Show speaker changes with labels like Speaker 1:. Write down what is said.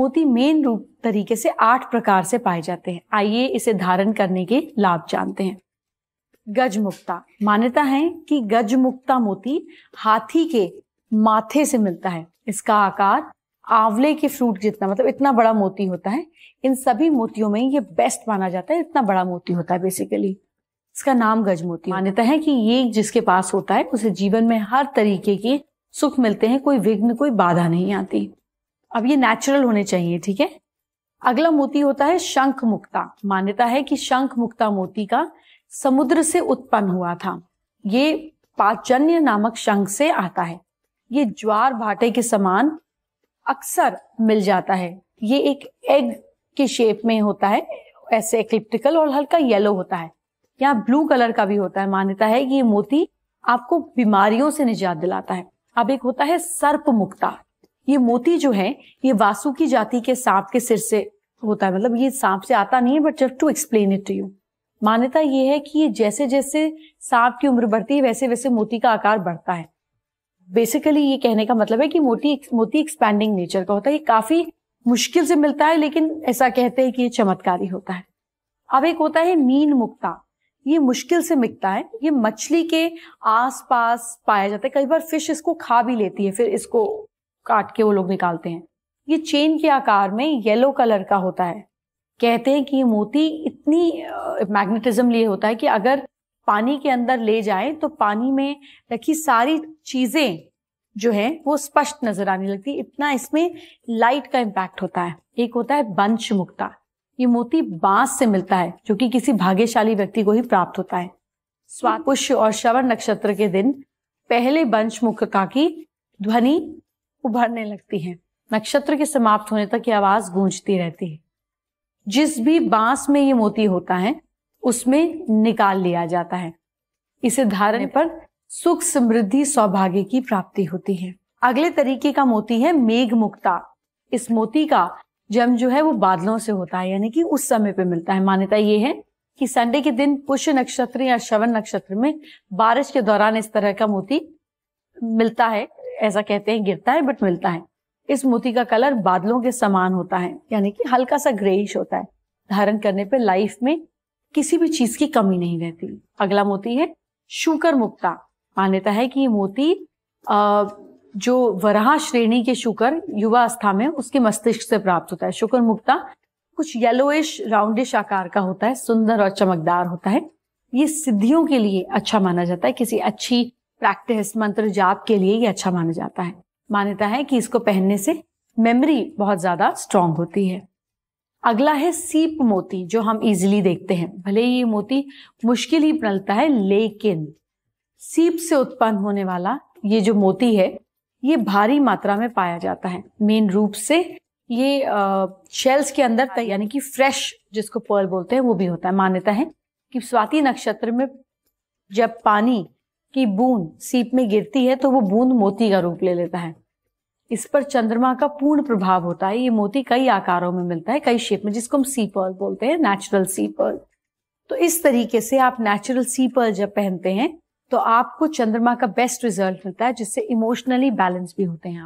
Speaker 1: मोती मेन रूप तरीके से आठ प्रकार से पाए जाते हैं आइए इसे धारण करने के लाभ जानते हैं गजमुक्ता मान्यता है कि गजमुक्ता मोती हाथी के माथे से मिलता है इसका आकार आंवले के फ्रूट जितना मतलब इतना बड़ा मोती होता है इन सभी मोतियों में ये बेस्ट माना जाता है इतना बड़ा मोती होता है बेसिकली इसका नाम गज मोती मान्यता है कि ये जिसके पास होता है उसे जीवन में हर तरीके के सुख मिलते हैं कोई विघ्न कोई बाधा नहीं आती अब ये नेचुरल होने चाहिए ठीक है अगला मोती होता है शंख मुक्ता मान्यता है कि शंख मुक्ता मोती का समुद्र से उत्पन्न हुआ था ये पाचन्य नामक शंख से आता है ये ज्वार भाटे के समान अक्सर मिल जाता है ये एक एग के शेप में होता है ऐसे एक्लिप्टिकल और हल्का येलो होता है यहाँ ब्लू कलर का भी होता है मान्यता है कि ये मोती आपको बीमारियों से निजात दिलाता है अब एक होता है सर्प मुक्ता ये मोती जो है ये वासु की जाति के सांप के सिर से होता है मतलब ये सांप से आता नहीं है but just to explain it to you मान्यता ये है कि ये जैसे जैसे सांप की उम्र बढ़ती है वैसे वैसे मोती का आकार बढ़ता है बेसिकली ये कहने का मतलब है कि मोती मोती एक्सपैंडिंग नेचर का होता है ये काफी मुश्किल से मिलता है लेकिन ऐसा कहते हैं कि ये चमत्कारी होता है अब एक होता है मीन मुक्ता ये मुश्किल से मिकता है ये मछली के आसपास पाया जाता है कई बार फिश इसको खा भी लेती है फिर इसको काट के वो लोग निकालते हैं ये चेन के आकार में येलो कलर का होता है कहते हैं कि ये मोती इतनी मैग्नेटिज्म लिए होता है कि अगर पानी के अंदर ले जाए तो पानी में रखी सारी चीजें जो है वो स्पष्ट नजर आने लगती इतना इसमें लाइट का इम्पैक्ट होता है एक होता है बंश मुक्ता ये मोती बांस से मिलता है जो कि किसी भाग्यशाली व्यक्ति को ही प्राप्त होता है स्वापुष्य और श्रवण नक्षत्र के दिन पहले बंश मुक्ता की ध्वनि उभरने लगती हैं नक्षत्र के समाप्त होने तक ये आवाज गूंजती रहती है जिस भी बांस में ये मोती होता है उसमें निकाल लिया जाता है इसे धारण पर सुख समृद्धि सौभाग्य की प्राप्ति होती है अगले तरीके का मोती है मेघ मुक्ता इस मोती का जन्म जो है वो बादलों से होता है यानी कि उस समय पे मिलता है मान्यता ये है कि संडे के दिन पुष्य नक्षत्र या श्रवण नक्षत्र में बारिश के दौरान इस तरह का मोती मिलता है ऐसा कहते हैं गिरता है बट मिलता है इस मोती का कलर बादलों के समान होता है यानी कि हल्का सा ग्रेइश होता है धारण करने पर लाइफ में किसी भी चीज की कमी नहीं रहती अगला मोती है शुकर मुक्ता मान्यता है कि ये मोती जो वराह श्रेणी के शुकर युवा अवस्था में उसके मस्तिष्क से प्राप्त होता है शुकर मुक्ता कुछ येलोइश राउंडिश आकार का होता है सुंदर और चमकदार होता है ये सिद्धियों के लिए अच्छा माना जाता है किसी अच्छी प्रैक्टिस मंत्र जाप के लिए ये अच्छा माना जाता है मान्यता है कि इसको पहनने से मेमोरी बहुत ज़्यादा स्ट्रांग होती है अगला है सीप मोती जो हम इजीली देखते हैं भले ही ये मोती मुश्किल ही पलता है लेकिन सीप से उत्पन्न होने वाला ये जो मोती है ये भारी मात्रा में पाया जाता है मेन रूप से ये शेल्स के अंदर यानी कि फ्रेश जिसको पर्ल बोलते हैं वो भी होता है मान्यता है कि स्वाति नक्षत्र में जब पानी की बूंद सीप में गिरती है तो वो बूंद मोती का रूप ले लेता है इस पर चंद्रमा का पूर्ण प्रभाव होता है ये मोती कई आकारों में मिलता है कई शेप में जिसको हम सी पर्ल बोलते हैं नेचुरल सी पर्ल तो इस तरीके से आप नेचुरल सी पर्ल जब पहनते हैं तो आपको चंद्रमा का बेस्ट रिजल्ट मिलता है जिससे इमोशनली बैलेंस भी होते हैं आप